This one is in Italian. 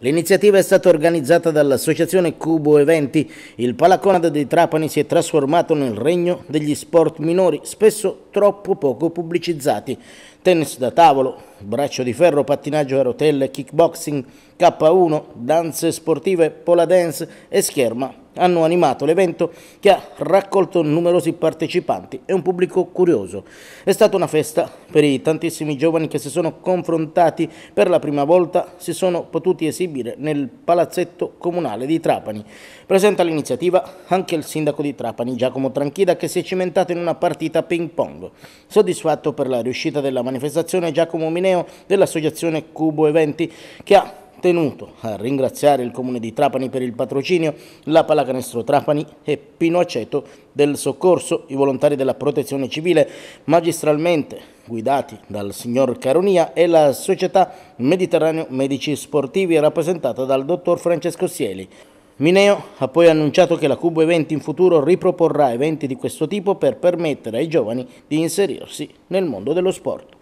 L'iniziativa è stata organizzata dall'associazione Cubo Eventi. Il Palaconad dei Trapani si è trasformato nel regno degli sport minori, spesso troppo poco pubblicizzati. Tennis da tavolo, braccio di ferro, pattinaggio a rotelle, kickboxing, K1, danze sportive, pola dance e scherma hanno animato l'evento che ha raccolto numerosi partecipanti e un pubblico curioso. È stata una festa per i tantissimi giovani che si sono confrontati per la prima volta, si sono potuti esibire nel palazzetto comunale di Trapani. Presenta l'iniziativa anche il sindaco di Trapani, Giacomo Tranchida, che si è cimentato in una partita ping pong. Soddisfatto per la riuscita della manifestazione, Giacomo Mineo Ateneo dell'associazione Cubo Eventi che ha tenuto a ringraziare il Comune di Trapani per il patrocinio, la Palacanestro Trapani e Pino Aceto del Soccorso, i volontari della Protezione Civile, magistralmente guidati dal signor Caronia e la Società Mediterraneo Medici Sportivi rappresentata dal dottor Francesco Sieli. Mineo ha poi annunciato che la Cubo Eventi in futuro riproporrà eventi di questo tipo per permettere ai giovani di inserirsi nel mondo dello sport.